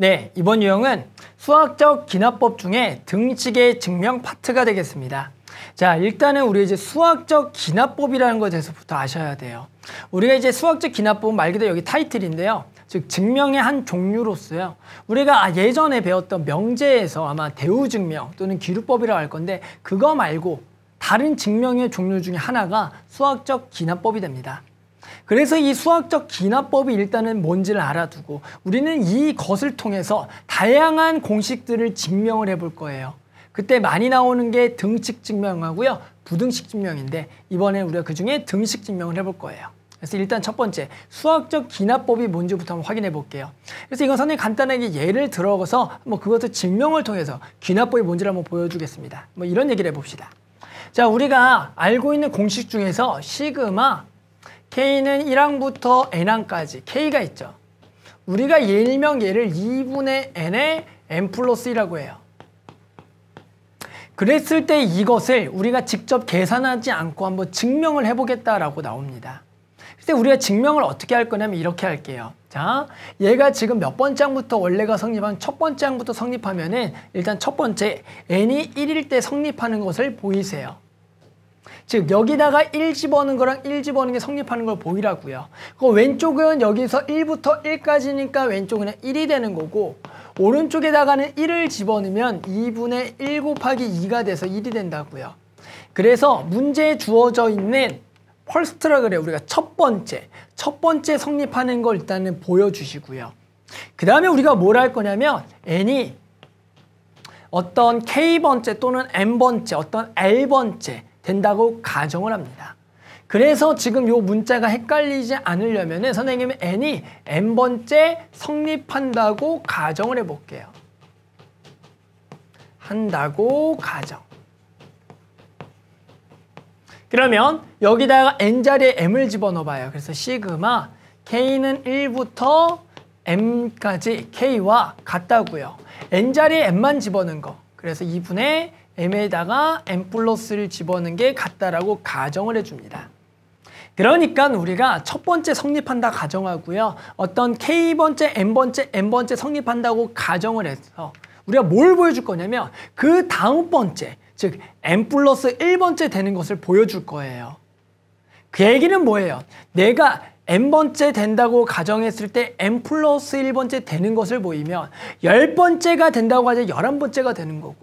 네, 이번 유형은 수학적 기납법 중에 등식의 증명 파트가 되겠습니다. 자, 일단은 우리 이제 수학적 기납법이라는 것에 대해서부터 아셔야 돼요. 우리가 이제 수학적 기납법은 말 그대로 여기 타이틀인데요. 즉 증명의 한 종류로서요. 우리가 아, 예전에 배웠던 명제에서 아마 대우증명 또는 기류법이라고할 건데 그거 말고 다른 증명의 종류 중에 하나가 수학적 기납법이 됩니다. 그래서 이 수학적 기나법이 일단은 뭔지를 알아두고 우리는 이것을 통해서 다양한 공식들을 증명을 해볼 거예요. 그때 많이 나오는 게 등식 증명하고요. 부등식 증명인데 이번에 우리가 그중에 등식 증명을 해볼 거예요. 그래서 일단 첫 번째 수학적 기나법이 뭔지부터 한번 확인해 볼게요. 그래서 이건 선생님 간단하게 예를 들어서 뭐 그것을 증명을 통해서 기나법이 뭔지를 한번 보여주겠습니다. 뭐 이런 얘기를 해봅시다. 자 우리가 알고 있는 공식 중에서 시그마 K는 1항부터 N항까지 K가 있죠. 우리가 일명 얘를 2분의 N에 N 플러스 1이라고 해요. 그랬을 때 이것을 우리가 직접 계산하지 않고 한번 증명을 해보겠다라고 나옵니다. 그때 우리가 증명을 어떻게 할 거냐면 이렇게 할게요. 자, 얘가 지금 몇 번째 항부터 원래가 성립한 첫 번째 항부터 성립하면은 일단 첫 번째 n이 1일 때 성립하는 것을 보이세요. 즉 여기다가 1 집어넣는 거랑 1 집어넣는 게 성립하는 걸 보이라고요. 그 왼쪽은 여기서 1부터 1까지니까 왼쪽은 1이 되는 거고 오른쪽에다가는 1을 집어넣으면 2분의 1 곱하기 2가 돼서 1이 된다고요. 그래서 문제에 주어져 있는 퍼스트라 그래 우리가 첫 번째 첫 번째 성립하는 걸 일단은 보여주시고요. 그 다음에 우리가 뭘 할 거냐면 n이 어떤 k번째 또는 n번째 어떤 l번째 된다고 가정을 합니다. 그래서 지금 요 문자가 헷갈리지 않으려면 선생님 n이 n번째 성립한다고 가정을 해볼게요. 한다고 가정. 그러면 여기다가 n자리에 m을 집어넣어 봐요. 그래서 시그마 k는 1부터 m까지 k와 같다고요. n자리에 m만 집어넣은 거. 그래서 2분의 m에다가 m 플러스를 집어넣는게 같다라고 가정을 해줍니다. 그러니까 우리가 첫 번째 성립한다 가정하고요. 어떤 k번째, n번째, n번째 성립한다고 가정을 해서 우리가 뭘 보여줄 거냐면 그 다음 번째, 즉 n 플러스 1번째 되는 것을 보여줄 거예요. 그 얘기는 뭐예요? 내가 n번째 된다고 가정했을 때 n 플러스 1번째 되는 것을 보이면 10번째가 된다고 하자 11번째가 되는 거고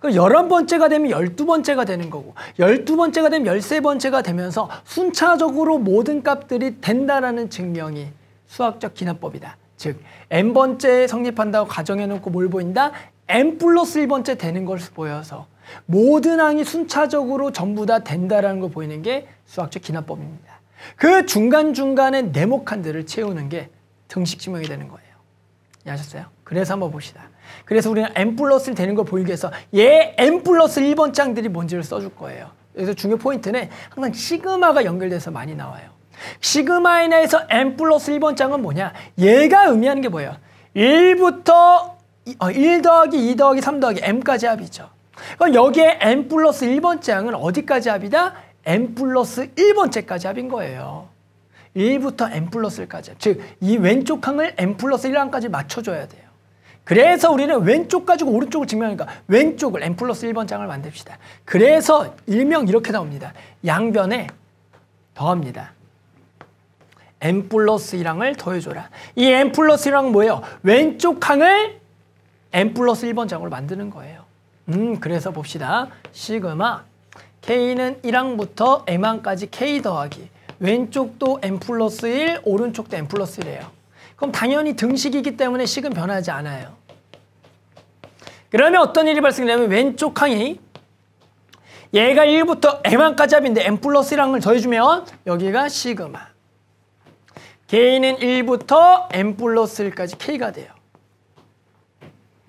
그 열한 번째가 되면 열두 번째가 되는 거고 열두 번째가 되면 열세 번째가 되면서 순차적으로 모든 값들이 된다라는 증명이 수학적 기납법이다. 즉 n번째 성립한다고 가정해놓고 뭘 보인다? n 플러스 1번째 되는 것을 보여서 모든 항이 순차적으로 전부 다 된다라는 걸 보이는 게 수학적 기납법입니다. 그 중간중간에 네모칸들을 채우는 게 등식 증명이 되는 거예요. 이해하셨어요? 그래서 한번 봅시다. 그래서 우리는 n 플러스를 되는 걸 보이기 위해서 얘 n 플러스 1번 짱들이 뭔지를 써줄 거예요. 그래서 중요 포인트는 항상 시그마가 연결돼서 많이 나와요. 시그마이나에서 n 플러스 1번 짱은 뭐냐? 얘가 의미하는 게 뭐예요? 1부터 1 어, 더하기 2 더하기 3 더하기 m까지 합이죠. 그럼 여기에 n 플러스 1번 짱은 어디까지 합이다? n 플러스 1번째까지 합인 거예요. 1부터 n 플러스 1까지. 즉, 이 왼쪽 항을 n 플러스 1항까지 맞춰줘야 돼요. 그래서 우리는 왼쪽 가지고 오른쪽을 증명하니까 왼쪽을 n 플러스 1번 장을 만듭시다. 그래서 일명 이렇게 나옵니다. 양변에 더합니다. n 플러스 1항을 더해줘라. 이 n 플러스 1항 뭐예요? 왼쪽 항을 n 플러스 1번 장으로 만드는 거예요. 음, 그래서 봅시다. 시그마 k는 1항부터 m항까지 k 더하기 왼쪽도 n 플러스 1, 오른쪽도 n 플러스 1이에요. 그럼 당연히 등식이기 때문에 식은 변하지 않아요. 그러면 어떤 일이 발생되냐면 왼쪽 항이 얘가 1부터 m만까지 합인데 m 플러스 1항을 더해주면 여기가 시그마 k는 1부터 m 플러스 1까지 k가 돼요.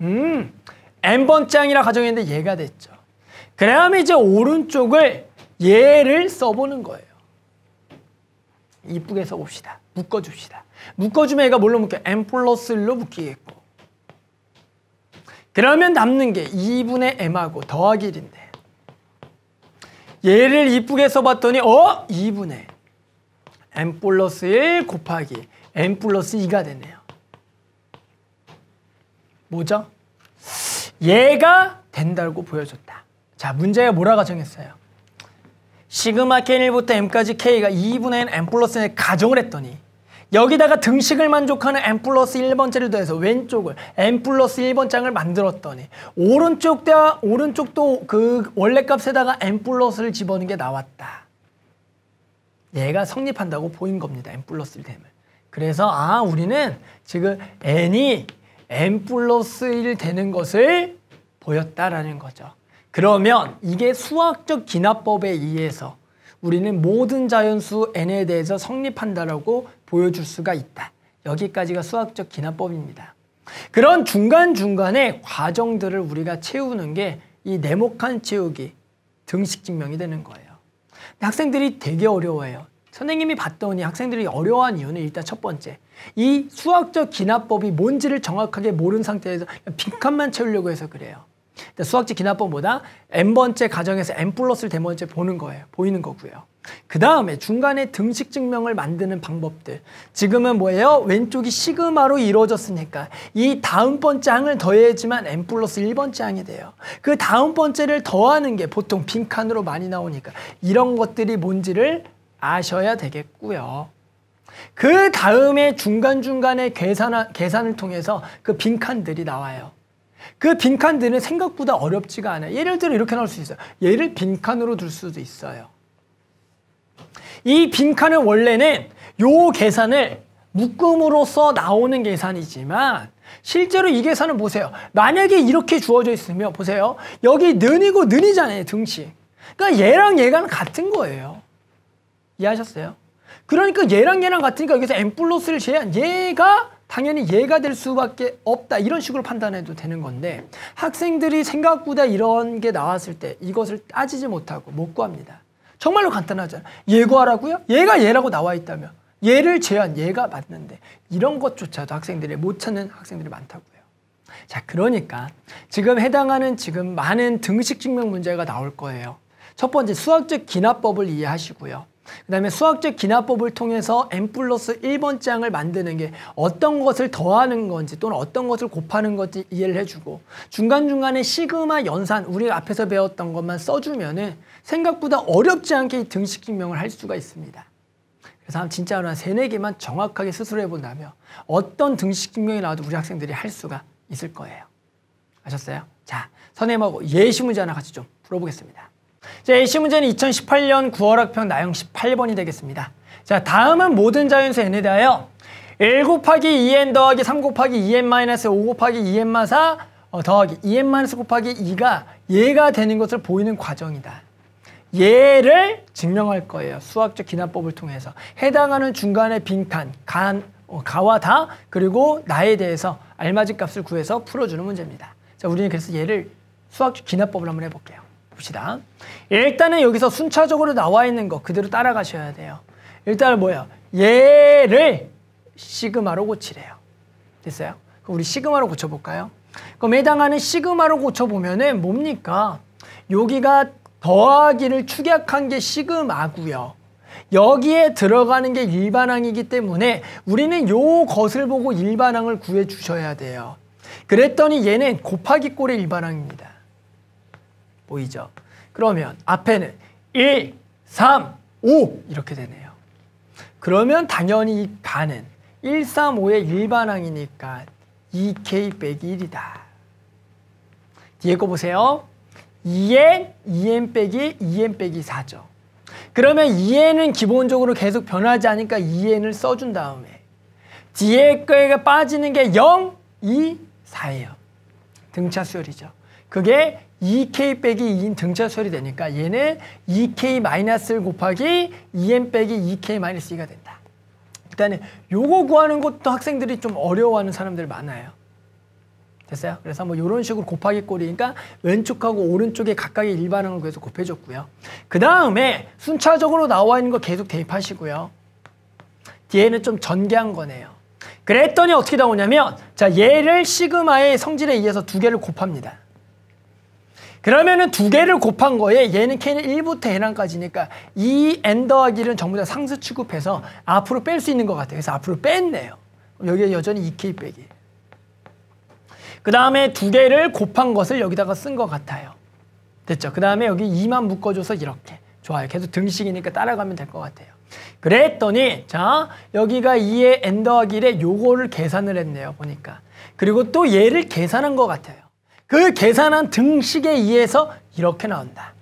음, n번째 항이라 가정했는데 얘가 됐죠. 그다음 이제 오른쪽을 얘를 써보는 거예요. 이쁘게 써봅시다. 묶어줍시다. 묶어주면 얘가 뭘로 묶여? n 플러스 1로 묶이겠고 그러면 남는 게 2분의 m하고 더하기 1인데 얘를 이쁘게 써봤더니 어? 2분의 n 플러스 1 곱하기 n 플러스 2가 되네요. 뭐죠? 얘가 된다고 보여줬다. 자, 문제에 뭐라고 정했어요? 시그마 k1부터 m까지 k가 2분의 n 플러스 1 가정을 했더니 여기다가 등식을 만족하는 n 플러스 1번째를 더해서 왼쪽을 n 플러스 1번장을 만들었더니 오른쪽 대 오른쪽도 그 원래 값에다가 n 플러스를 집어넣은 게 나왔다. 얘가 성립한다고 보인 겁니다. n 플러스 1 되면. 그래서 아 우리는 지금 n이 n 플러스 1 되는 것을 보였다라는 거죠. 그러면 이게 수학적 기납법에 의해서 우리는 모든 자연수 n에 대해서 성립한다라고 보여줄 수가 있다. 여기까지가 수학적 기납법입니다 그런 중간중간에 과정들을 우리가 채우는 게 이 네모칸 채우기 등식 증명이 되는 거예요. 학생들이 되게 어려워해요. 선생님이 봤더니 학생들이 어려워한 이유는 일단 첫 번째 이 수학적 기납법이 뭔지를 정확하게 모른 상태에서 빈칸만 채우려고 해서 그래요. 수학적 기납법보다 n번째 가정에서 n 플러스를 대번째 보는 거예요. 보이는 거고요. 그 다음에 중간에 등식 증명을 만드는 방법들 지금은 뭐예요? 왼쪽이 시그마로 이루어졌으니까 이 다음 번째 항을 더해야지만 n 플러스 1번째 항이 돼요 그 다음 번째를 더하는 게 보통 빈칸으로 많이 나오니까 이런 것들이 뭔지를 아셔야 되겠고요 그 다음에 중간중간에 계산, 계산을 통해서 그 빈칸들이 나와요 그 빈칸들은 생각보다 어렵지가 않아요. 예를 들어 이렇게 나올 수 있어요. 얘를 빈칸으로 둘 수도 있어요. 이 빈칸은 원래는 요 계산을 묶음으로써 나오는 계산이지만 실제로 이 계산을 보세요. 만약에 이렇게 주어져 있으면 보세요. 여기 는이고 는이잖아요. 등치 그러니까 얘랑 얘가 같은 거예요. 이해하셨어요? 그러니까 얘랑 얘랑 같으니까 여기서 n 플러스를 제한 얘가 당연히 예가될 수밖에 없다 이런 식으로 판단해도 되는 건데 학생들이 생각보다 이런 게 나왔을 때 이것을 따지지 못하고 못 구합니다. 정말로 간단하잖아. 요 예고하라고요? 얘가 예라고 나와 있다면 얘를 제한 얘가 맞는데 이런 것조차도 학생들이 못 찾는 학생들이 많다고요. 자 그러니까 지금 해당하는 지금 많은 등식 증명 문제가 나올 거예요. 첫 번째 수학적 기납법을 이해하시고요. 그 다음에 수학적 기나법을 통해서 n 플러스 1번 장을 만드는 게 어떤 것을 더하는 건지 또는 어떤 것을 곱하는 건지 이해를 해주고 중간중간에 시그마 연산 우리 앞에서 배웠던 것만 써주면 은 생각보다 어렵지 않게 등식 증명을 할 수가 있습니다. 그래서 진짜로 한 3, 4 개만 정확하게 스스로 해본다면 어떤 등식 증명이 나와도 우리 학생들이 할 수가 있을 거예요. 아셨어요? 자, 선생님하고 예시 문제 하나 같이 좀 풀어보겠습니다. 자, AC 문제는 2018년 9월 학평 나영 18번이 되겠습니다. 자, 다음은 모든 자연수 n에 대하여 1 곱하기 2n 더하기 3 곱하기 2n 마이너스 5 곱하기 2n 마사 어, 더하기 2n 마이너스 곱하기 2가 예가 되는 것을 보이는 과정이다. 예를 증명할 거예요. 수학적 기납법을 통해서 해당하는 중간의 빈칸, 간, 어, 가와 다 그리고 나에 대해서 알맞은 값을 구해서 풀어주는 문제입니다. 자, 우리는 그래서 예를 수학적 기납법을 한번 해볼게요. 봅시다. 일단은 여기서 순차적으로 나와 있는 거 그대로 따라가셔야 돼요. 일단은 뭐예요? 얘를 시그마로 고치래요. 됐어요? 그럼 우리 시그마로 고쳐볼까요? 그럼 해당하는 시그마로 고쳐보면은 뭡니까? 여기가 더하기를 축약한 게 시그마고요. 여기에 들어가는 게 일반항이기 때문에 우리는 요 것을 보고 일반항을 구해 주셔야 돼요. 그랬더니 얘는 곱하기 꼴의 일반항입니다. 보이죠? 그러면 앞에는 1, 3, 5 이렇게 되네요. 그러면 당연히 이 반은 1, 3, 5의 일반항이니까 2k 빼기 1이다. 뒤에 거 보세요. 2n, 2n 빼기 2n 빼기 4죠. 그러면 2n은 기본적으로 계속 변하지 않으니까 2n을 써준 다음에 뒤에 거에 빠지는 게 0, 2, 4예요. 등차 수열이죠. 그게 2K e 빼기 2인 등차수열이 되니까 얘는 2K e 마이너스를 곱하기 2 e n 빼기 2K 마이너스 2가 된다. 일단은 요거 구하는 것도 학생들이 좀 어려워하는 사람들 많아요. 됐어요? 그래서 뭐 이런 식으로 곱하기 꼴이니까 왼쪽하고 오른쪽에 각각의 일반항을 그래서 곱해줬고요. 그 다음에 순차적으로 나와 있는 거 계속 대입하시고요. 뒤에는 좀 전개한 거네요. 그랬더니 어떻게 나오냐면 자 얘를 시그마의 성질에 의해서 두 개를 곱합니다. 그러면은 두 개를 곱한 거에 얘는 K는 1부터 N항까지니까 이 N 더하기 1은 전부 다 상수 취급해서 앞으로 뺄 수 있는 것 같아요. 그래서 앞으로 뺐네요. 여기에 여전히 2K 빼기. 그 다음에 두 개를 곱한 것을 여기다가 쓴 것 같아요. 됐죠? 그 다음에 여기 2만 묶어줘서 이렇게. 좋아요. 계속 등식이니까 따라가면 될 것 같아요. 그랬더니 자 여기가 2의 N 더하기 1에 요거를 계산을 했네요. 보니까. 그리고 또 얘를 계산한 것 같아요. 그 계산한 등식에 의해서 이렇게 나온다.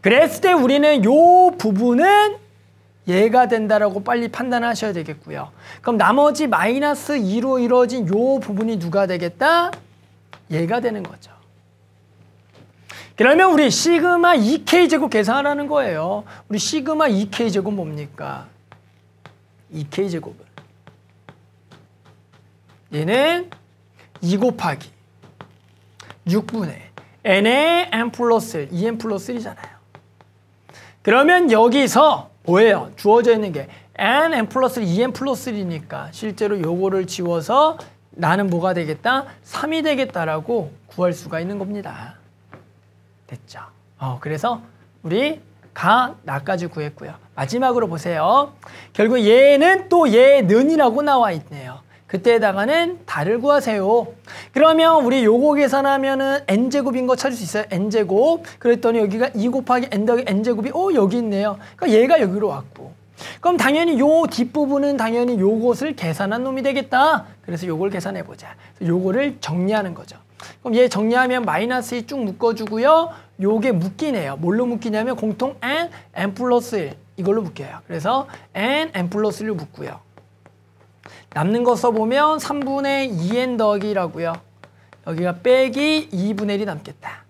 그랬을 때 우리는 요 부분은 얘가 된다라고 빨리 판단하셔야 되겠고요. 그럼 나머지 마이너스 2로 이루어진 요 부분이 누가 되겠다? 얘가 되는 거죠. 그러면 우리 시그마 2K제곱 계산하라는 거예요. 우리 시그마 2K제곱 뭡니까? 2K제곱은 얘는 2 곱하기 6분의 n의 n 플러스 2n e 플러스 1이잖아요. 그러면 여기서 뭐예요? 주어져 있는 게 n, n 플러스 2n e 플러스 1이니까 실제로 요거를 지워서 나는 뭐가 되겠다? 3이 되겠다라고 구할 수가 있는 겁니다. 됐죠? 어, 그래서 우리 가, 나까지 구했고요. 마지막으로 보세요. 결국 얘는 또 얘는이라고 나와 있네요. 그때에다가는 달을 구하세요. 그러면 우리 요거 계산하면은 n제곱인 거 찾을 수 있어요. n제곱. 그랬더니 여기가 2 e 곱하기 n 더하기 n제곱이 어 여기 있네요. 그러니까 얘가 여기로 왔고. 그럼 당연히 요 뒷부분은 당연히 요것을 계산한 놈이 되겠다. 그래서 요걸 계산해 보자. 요거를 정리하는 거죠. 그럼 얘 정리하면 마이너스 2 쭉 묶어주고요. 요게 묶이네요. 뭘로 묶이냐면 공통 n, n 플러스 1 이걸로 묶여요. 그래서 n, n 플러스 1로 묶고요. 남는 거 써보면 3분의 2n 더하기라고요. 여기가 빼기 2분의 1이 남겠다.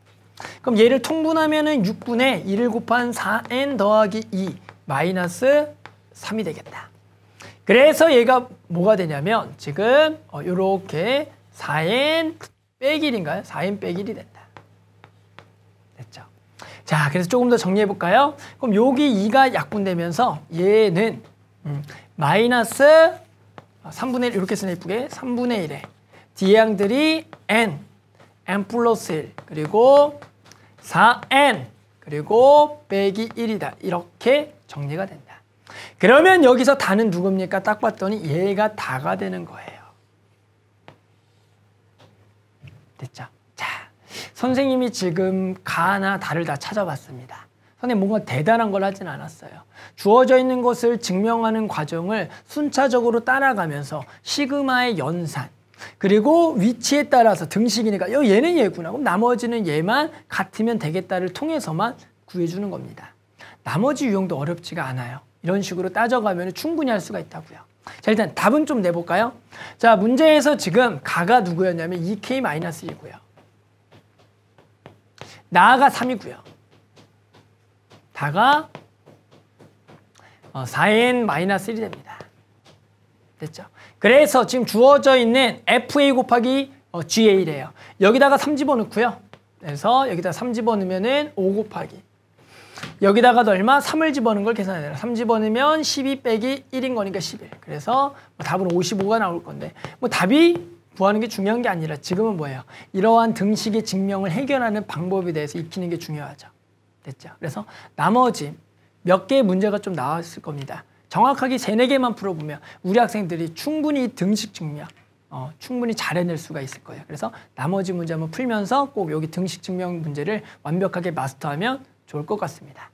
그럼 얘를 통분하면 은 6분의 1을 곱한 4n 더하기 2 마이너스 3이 되겠다. 그래서 얘가 뭐가 되냐면 지금 이렇게 어, 4n 빼기 1인가요? 4n 빼기 1이 된다. 됐죠? 자, 그래서 조금 더 정리해 볼까요? 그럼 여기 2가 약분되면서 얘는 음, 마이너스 3분의 아, 1 이렇게 쓰면 예쁘게 3분의 1에 d 양들이 n, n 플러스 1 그리고 4n 그리고 빼기 1이다 이렇게 정리가 된다. 그러면 여기서 다는 누굽니까? 딱 봤더니 얘가 다가 되는 거예요. 됐죠? 자, 선생님이 지금 가나 다를 다 찾아봤습니다. 선생님 뭔가 대단한 걸 하진 않았어요. 주어져 있는 것을 증명하는 과정을 순차적으로 따라가면서 시그마의 연산 그리고 위치에 따라서 등식이니까 어, 얘는 얘구나 그럼 나머지는 얘만 같으면 되겠다를 통해서만 구해주는 겁니다. 나머지 유형도 어렵지가 않아요. 이런 식으로 따져가면 충분히 할 수가 있다고요. 자 일단 답은 좀 내볼까요? 자 문제에서 지금 가가 누구였냐면 2k-2고요. 나가 아 3이고요. 다가 4n-1이 어, 됩니다. 됐죠? 그래서 지금 주어져 있는 fa 곱하기 어, ga래요. 여기다가 3 집어넣고요. 그래서 여기다 3 집어넣으면 5 곱하기 여기다가 도 얼마? 3을 집어넣은 걸 계산해야 되나? 3 집어넣으면 12 빼기 1인 거니까 11. 그래서 뭐 답은 55가 나올 건데 뭐 답이 구하는 게 중요한 게 아니라 지금은 뭐예요? 이러한 등식의 증명을 해결하는 방법에 대해서 익히는 게 중요하죠. 됐죠. 그래서 나머지 몇 개의 문제가 좀 나왔을 겁니다. 정확하게 세 네 개만 풀어보면 우리 학생들이 충분히 등식 증명, 어, 충분히 잘 해낼 수가 있을 거예요. 그래서 나머지 문제 한번 풀면서 꼭 여기 등식 증명 문제를 완벽하게 마스터하면 좋을 것 같습니다.